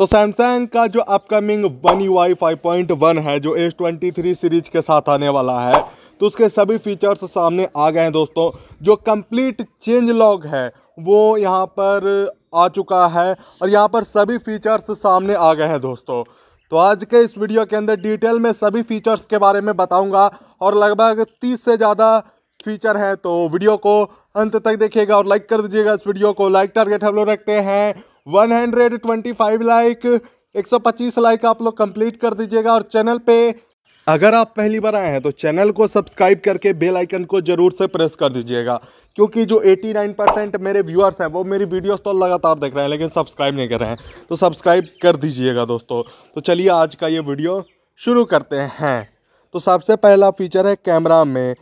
तो सैमसंग का जो अपकमिंग वन यू आई है जो एस ट्वेंटी थ्री सीरीज के साथ आने वाला है तो उसके सभी फीचर्स सामने आ गए हैं दोस्तों जो कंप्लीट चेंज लॉग है वो यहाँ पर आ चुका है और यहाँ पर सभी फीचर्स सामने आ गए हैं दोस्तों तो आज के इस वीडियो के अंदर डिटेल में सभी फीचर्स के बारे में बताऊंगा और लगभग 30 से ज़्यादा फीचर हैं तो वीडियो को अंत तक देखिएगा और लाइक कर दीजिएगा इस वीडियो को लाइक टारगेट हम लोग रखते हैं one hundred twenty five like एक सौ पच्चीस लाइक आप लोग कंप्लीट कर दीजिएगा और चैनल पे अगर आप पहली बार आए हैं तो चैनल को सब्सक्राइब करके बेल आइकन को जरूर से प्रेस कर दीजिएगा क्योंकि जो 89 परसेंट मेरे व्यूअर्स हैं वो मेरी वीडियोस तो लगातार देख रहे हैं लेकिन सब्सक्राइब नहीं कर रहे हैं तो सब्सक्राइब कर दीजिएगा दोस्तों तो चलिए आज का ये वीडियो शुरू करते हैं तो सबसे पहला फीचर है कैमरा में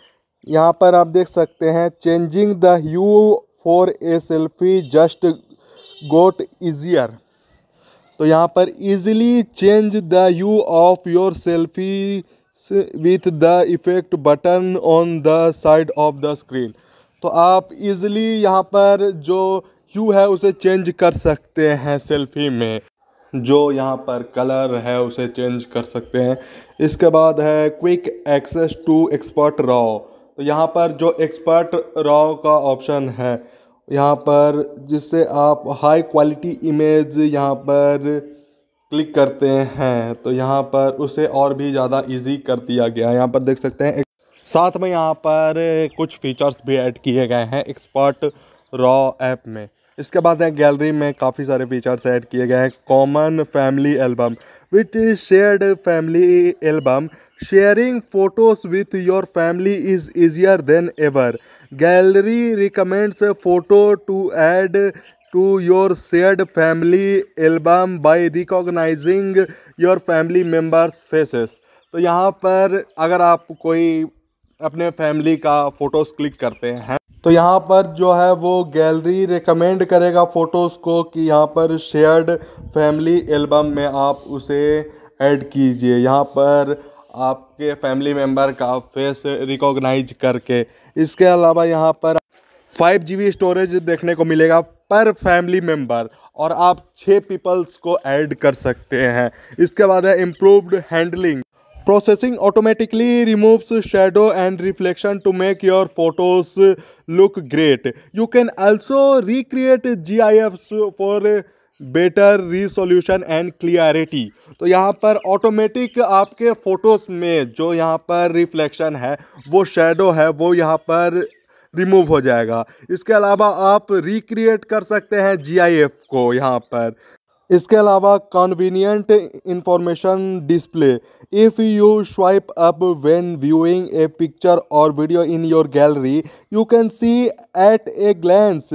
यहाँ पर आप देख सकते हैं changing the hue for a selfie just got easier तो यहाँ पर easily change the hue of your selfie with the effect button on the side of the screen तो आप इजिली यहाँ पर जो यू है उसे चेंज कर सकते हैं सेल्फी में जो यहाँ पर कलर है उसे चेंज कर सकते हैं इसके बाद है quick access to expert raw तो यहाँ पर जो एक्सपर्ट रॉ का ऑप्शन है यहाँ पर जिससे आप हाई क्वालिटी इमेज यहाँ पर क्लिक करते हैं तो यहाँ पर उसे और भी ज़्यादा इजी कर दिया गया है यहाँ पर देख सकते हैं साथ में यहाँ पर कुछ फीचर्स भी ऐड किए गए हैं एक्सपर्ट रॉ ऐप में इसके बाद है गैलरी में काफ़ी सारे फीचर्स ऐड किए गए हैं common family album with shared family album sharing photos with your family is easier than ever gallery recommends photo to add to your shared family album by recognizing your family member faces तो यहाँ पर अगर आप कोई अपने family का photos click करते हैं तो यहाँ पर जो है वो गैलरी रिकमेंड करेगा फ़ोटोज़ को कि यहाँ पर शेयर्ड फैमिली एल्बम में आप उसे ऐड कीजिए यहाँ पर आपके फैमिली मेम्बर का फेस रिकॉग्नाइज करके इसके अलावा यहाँ पर फाइव जी स्टोरेज देखने को मिलेगा पर फैमिली मेम्बर और आप छः पीपल्स को ऐड कर सकते हैं इसके बाद है improved handling processing automatically removes shadow and reflection to make your photos look great you can also recreate G I F for better resolution and clarity तो यहाँ पर ऑटोमेटिक आपके फोटोज में जो यहाँ पर रिफ्लेक्शन है वो शेडो है वो यहाँ पर रिमूव हो जाएगा इसके अलावा आप रिक्रिएट कर सकते हैं जी आई एफ को यहाँ पर इसके अलावा convenient information display if you swipe up when viewing a picture और video in your gallery you can see at a glance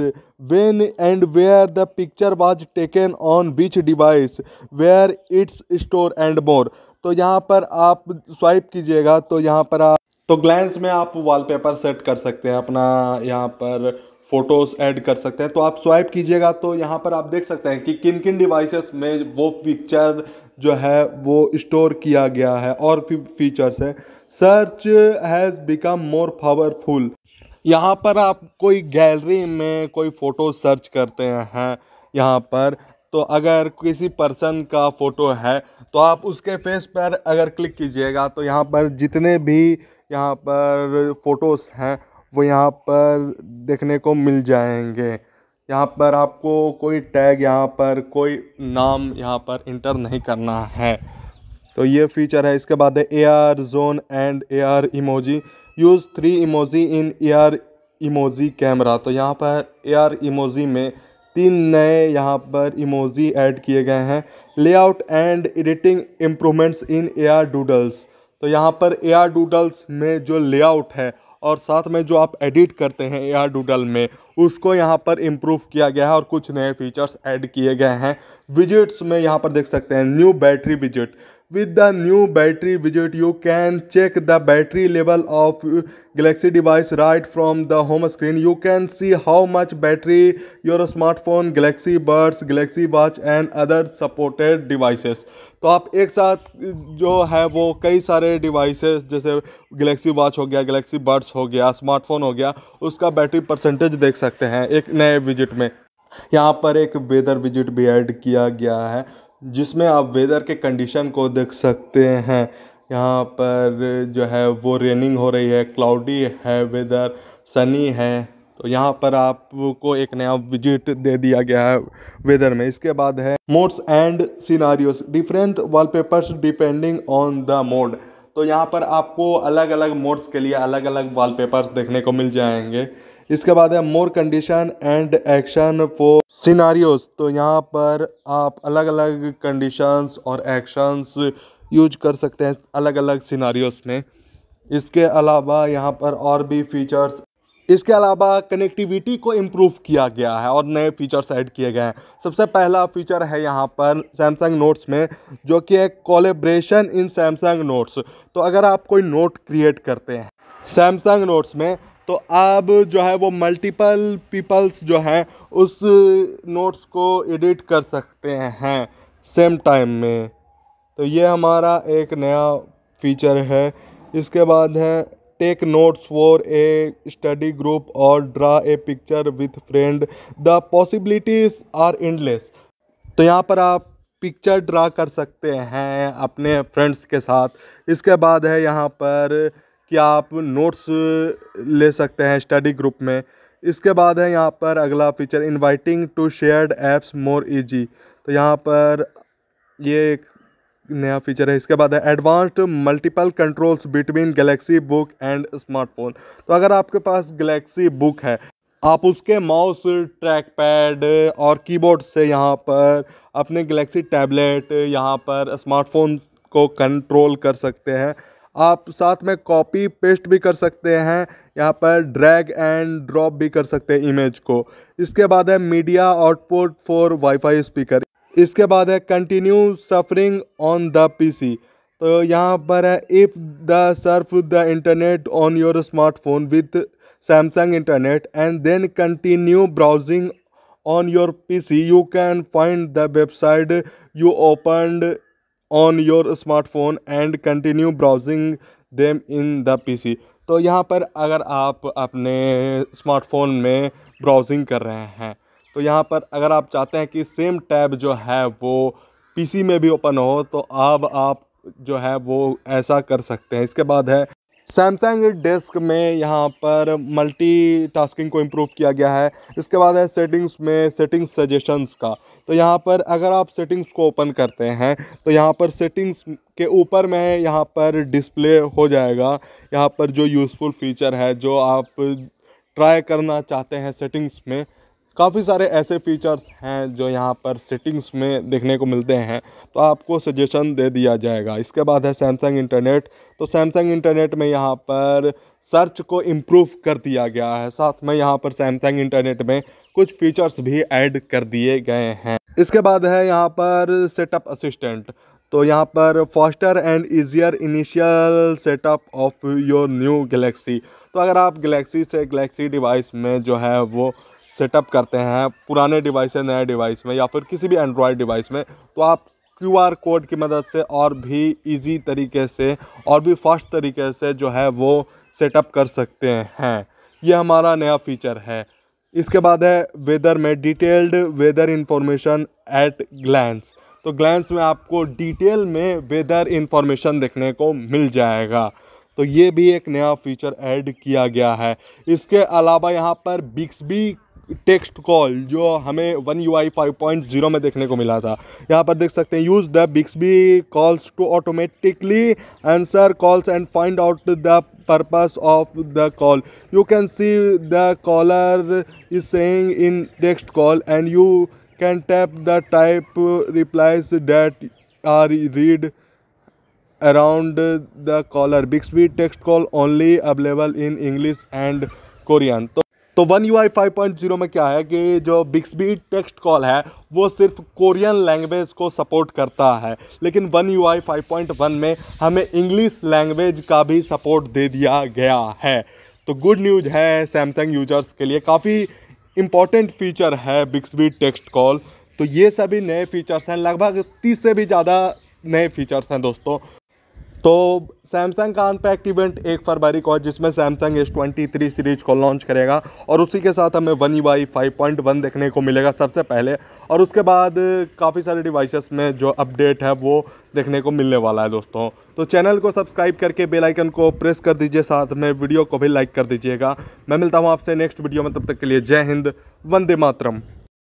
when and where the picture was taken on which device where it's stored and more तो यहाँ पर आप swipe कीजिएगा तो यहाँ पर आप तो ग्लैंस में आप वॉलपेपर सेट कर सकते हैं अपना यहाँ पर फ़ोटोज़ ऐड कर सकते हैं तो आप स्वाइप कीजिएगा तो यहाँ पर आप देख सकते हैं कि किन किन डिवाइसेस में वो पिक्चर जो है वो स्टोर किया गया है और फीचर्स है search has become more powerful यहाँ पर आप कोई गैलरी में कोई फ़ोटो सर्च करते हैं यहाँ पर तो अगर किसी पर्सन का फ़ोटो है तो आप उसके फेस पर अगर क्लिक कीजिएगा तो यहाँ पर जितने भी यहाँ पर फ़ोटोज़ हैं वो यहाँ पर देखने को मिल जाएंगे यहाँ पर आपको कोई टैग यहाँ पर कोई नाम यहाँ पर इंटर नहीं करना है तो ये फीचर है इसके बाद है A R zone and A R emoji use three emoji in A R emoji camera तो यहाँ पर ए आर इमोजी में तीन नए यहाँ पर इमोजी ऐड किए गए हैं layout and editing improvements in A R doodles तो यहाँ पर ए आर डूडल्स में जो लेआउट है और साथ में जो आप एडिट करते हैं एयर डूडल में उसको यहाँ पर इम्प्रूव किया गया है और कुछ नए फीचर्स ऐड किए गए हैं विजिट्स में यहाँ पर देख सकते हैं न्यू बैटरी विजिट With the new battery widget, you can check the battery level of Galaxy device right from the home screen. You can see how much battery your smartphone, Galaxy Buds, Galaxy Watch and other supported devices. तो आप एक साथ जो है वो कई सारे devices जैसे गलेक्सी वॉच हो गया गलेक्सी बर्ड्स हो गया स्मार्टफोन हो गया उसका बैटरी परसेंटेज देख सकते हैं एक नए विजिट में यहाँ पर एक वेदर विजिट भी ऐड किया गया है जिसमें आप वेदर के कंडीशन को देख सकते हैं यहाँ पर जो है वो रेनिंग हो रही है क्लाउडी है वेदर सनी है तो यहाँ पर आपको एक नया विजिट दे दिया गया है वेदर में इसके बाद है modes and scenery different wallpapers depending on the mode तो यहाँ पर आपको अलग अलग मोड्स के लिए अलग अलग वॉलपेपर्स देखने को मिल जाएंगे इसके बाद है more condition and action for scenarios तो यहाँ पर आप अलग अलग कंडीशंस और एक्शंस यूज कर सकते हैं अलग अलग सिनारियोस में इसके अलावा यहाँ पर और भी फीचर्स इसके अलावा कनेक्टिविटी को इम्प्रूव किया गया है और नए फीचर्स ऐड किए गए हैं सबसे पहला फीचर है यहाँ पर सैमसंग नोट्स में जो कि है कोलेब्रेशन इन सैमसंग नोट्स तो अगर आप कोई नोट क्रिएट करते हैं सैमसंग नोट्स में तो अब जो है वो मल्टीपल पीपल्स जो हैं उस नोट्स को एडिट कर सकते हैं सेम टाइम में तो ये हमारा एक नया फीचर है इसके बाद है take notes for a study group और draw a picture with friend the possibilities are endless तो यहाँ पर आप पिक्चर ड्रा कर सकते हैं अपने फ्रेंड्स के साथ इसके बाद है यहाँ पर कि आप नोट्स ले सकते हैं स्टडी ग्रुप में इसके बाद है यहाँ पर अगला feature inviting to shared apps more easy तो यहाँ पर ये एक नया फीचर है इसके बाद है advanced multiple controls between Galaxy Book and smartphone तो अगर आपके पास गैलेक्सी बुक है आप उसके माउस ट्रैक पैड और कीबोर्ड से यहाँ पर अपने गलेक्सी टैबलेट यहाँ पर स्मार्टफोन को कंट्रोल कर सकते हैं आप साथ में कॉपी पेस्ट भी कर सकते हैं यहाँ पर ड्रैग एंड ड्रॉप भी कर सकते हैं इमेज को इसके बाद है media output for wifi speaker इसके बाद है continue surfing on the PC तो यहाँ पर है if the surf the internet on your smartphone with Samsung internet and then continue browsing your P C you can find the website you opened on your smartphone and continue browsing them in the PC. तो यहाँ पर अगर आप अपने smartphone में browsing कर रहे हैं तो यहाँ पर अगर आप चाहते हैं कि सेम टैब जो है वो पीसी में भी ओपन हो तो अब आप जो है वो ऐसा कर सकते हैं इसके बाद है सैमसंग डेस्क में यहाँ पर मल्टी टास्किंग को इम्प्रूव किया गया है इसके बाद है सेटिंग्स में सेटिंग्स सजेशंस का तो यहाँ पर अगर आप सेटिंग्स को ओपन करते हैं तो यहाँ पर सेटिंग्स के ऊपर में यहाँ पर डिस्प्ले हो जाएगा यहाँ पर जो यूज़फुल फीचर है जो आप ट्राई करना चाहते हैं सेटिंग्स में काफ़ी सारे ऐसे फीचर्स हैं जो यहाँ पर सेटिंग्स में देखने को मिलते हैं तो आपको सजेशन दे दिया जाएगा इसके बाद है सैमसंग इंटरनेट तो सैमसंग इंटरनेट में यहाँ पर सर्च को इम्प्रूव कर दिया गया है साथ में यहाँ पर सैमसंग इंटरनेट में कुछ फीचर्स भी ऐड कर दिए गए हैं इसके बाद है यहाँ पर सेटअप असिस्टेंट तो यहाँ पर faster and easier initial setup of your new Galaxy तो अगर आप गलेक्सी से गलेक्सी डिवाइस में जो है वो सेटअप करते हैं पुराने डिवाइस से नए डिवाइस में या फिर किसी भी एंड्रॉयड डिवाइस में तो आप क्यू आर कोड की मदद से और भी इजी तरीके से और भी फास्ट तरीके से जो है वो सेटअप कर सकते हैं ये हमारा नया फीचर है इसके बाद है वेदर में detailed weather information at glance तो ग्लैंस में आपको डिटेल में वेदर इन्फॉर्मेशन देखने को मिल जाएगा तो ये भी एक नया फीचर ऐड किया गया है इसके अलावा यहाँ पर बिक्सबी टेक्स्ट कॉल जो हमें one U I five point zero में देखने को मिला था यहाँ पर देख सकते हैं use the Bixby calls to automatically answer calls and find out the purpose of the call you can see the caller is saying in text call and you can tap the type replies that are read around the caller Bixby text call only available in English and Korean तो तो one U I five point zero में क्या है कि जो Bixby text call है वो सिर्फ कोरियन लैंग्वेज को सपोर्ट करता है लेकिन one U I five point one में हमें इंग्लिश लैंग्वेज का भी सपोर्ट दे दिया गया है तो गुड न्यूज़ है सैमसंग यूजर्स के लिए काफ़ी इंपॉर्टेंट फीचर है बिक्सबी टेक्स्ट कॉल तो ये सभी नए फीचर्स हैं लगभग तीस से भी ज़्यादा नए फीचर्स हैं दोस्तों तो सैमसंग का अनपैक्ट इवेंट एक फरवरी को है जिसमें Samsung S twenty three series को लॉन्च करेगा और उसी के साथ हमें one UI five point one देखने को मिलेगा सबसे पहले और उसके बाद काफ़ी सारे डिवाइसेस में जो अपडेट है वो देखने को मिलने वाला है दोस्तों तो चैनल को सब्सक्राइब करके बेल आइकन को प्रेस कर दीजिए साथ में वीडियो को भी लाइक कर दीजिएगा मैं मिलता हूँ आपसे नेक्स्ट वीडियो में तब तक के लिए जय हिंद वंदे मातरम